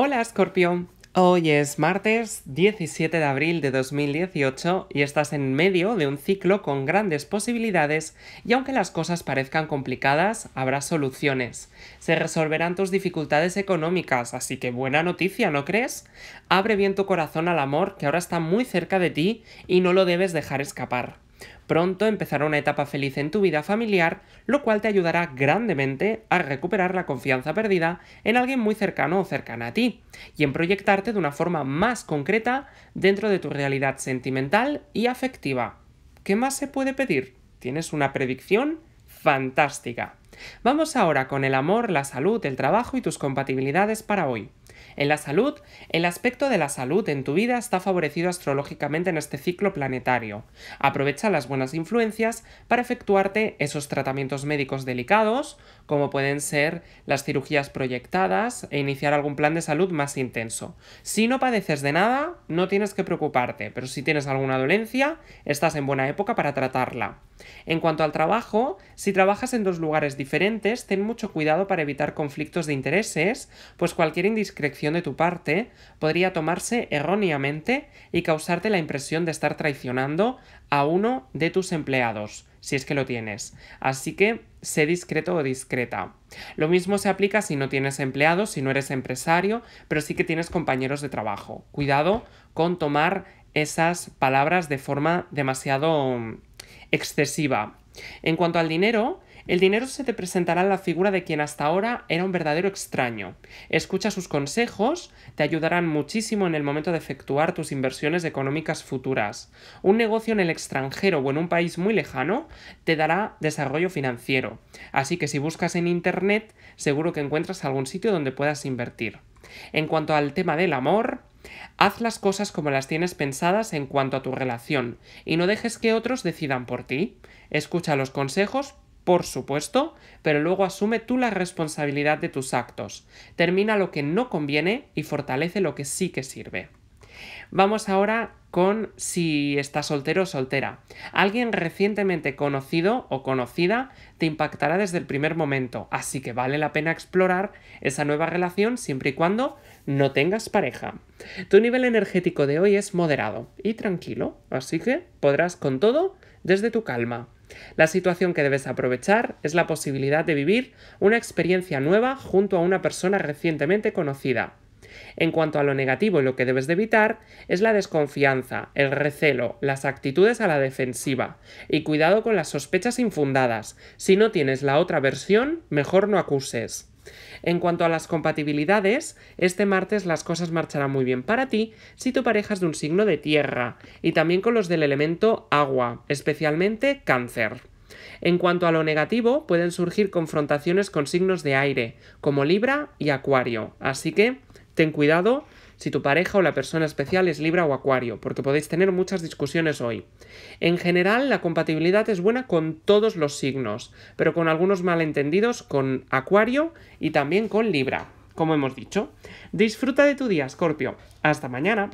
Hola Scorpio, hoy es martes 17 de abril de 2018 y estás en medio de un ciclo con grandes posibilidades y aunque las cosas parezcan complicadas, habrá soluciones. Se resolverán tus dificultades económicas, así que buena noticia, ¿no crees? Abre bien tu corazón al amor que ahora está muy cerca de ti y no lo debes dejar escapar. Pronto empezará una etapa feliz en tu vida familiar, lo cual te ayudará grandemente a recuperar la confianza perdida en alguien muy cercano o cercana a ti, y en proyectarte de una forma más concreta dentro de tu realidad sentimental y afectiva. ¿Qué más se puede pedir? Tienes una predicción fantástica. Vamos ahora con el amor, la salud, el trabajo y tus compatibilidades para hoy. En la salud, el aspecto de la salud en tu vida está favorecido astrológicamente en este ciclo planetario. Aprovecha las buenas influencias para efectuarte esos tratamientos médicos delicados, como pueden ser las cirugías proyectadas e iniciar algún plan de salud más intenso. Si no padeces de nada, no tienes que preocuparte, pero si tienes alguna dolencia, estás en buena época para tratarla. En cuanto al trabajo, si trabajas en dos lugares diferentes, ten mucho cuidado para evitar conflictos de intereses, pues cualquier indiscreción de tu parte podría tomarse erróneamente y causarte la impresión de estar traicionando a uno de tus empleados, si es que lo tienes. Así que sé discreto o discreta. Lo mismo se aplica si no tienes empleados, si no eres empresario, pero sí que tienes compañeros de trabajo. Cuidado con tomar esas palabras de forma demasiado mm, excesiva. En cuanto al dinero, el dinero se te presentará en la figura de quien hasta ahora era un verdadero extraño. Escucha sus consejos, te ayudarán muchísimo en el momento de efectuar tus inversiones económicas futuras. Un negocio en el extranjero o en un país muy lejano te dará desarrollo financiero. Así que si buscas en Internet, seguro que encuentras algún sitio donde puedas invertir. En cuanto al tema del amor, Haz las cosas como las tienes pensadas en cuanto a tu relación y no dejes que otros decidan por ti. Escucha los consejos, por supuesto, pero luego asume tú la responsabilidad de tus actos, termina lo que no conviene y fortalece lo que sí que sirve. Vamos ahora con si estás soltero o soltera. Alguien recientemente conocido o conocida te impactará desde el primer momento, así que vale la pena explorar esa nueva relación siempre y cuando no tengas pareja. Tu nivel energético de hoy es moderado y tranquilo, así que podrás con todo desde tu calma. La situación que debes aprovechar es la posibilidad de vivir una experiencia nueva junto a una persona recientemente conocida. En cuanto a lo negativo, lo que debes de evitar es la desconfianza, el recelo, las actitudes a la defensiva y cuidado con las sospechas infundadas. Si no tienes la otra versión, mejor no acuses. En cuanto a las compatibilidades, este martes las cosas marcharán muy bien para ti si tu pareja es de un signo de tierra y también con los del elemento agua, especialmente cáncer. En cuanto a lo negativo, pueden surgir confrontaciones con signos de aire, como Libra y Acuario, así que Ten cuidado si tu pareja o la persona especial es Libra o Acuario, porque podéis tener muchas discusiones hoy. En general, la compatibilidad es buena con todos los signos, pero con algunos malentendidos con Acuario y también con Libra, como hemos dicho. Disfruta de tu día, Scorpio. Hasta mañana.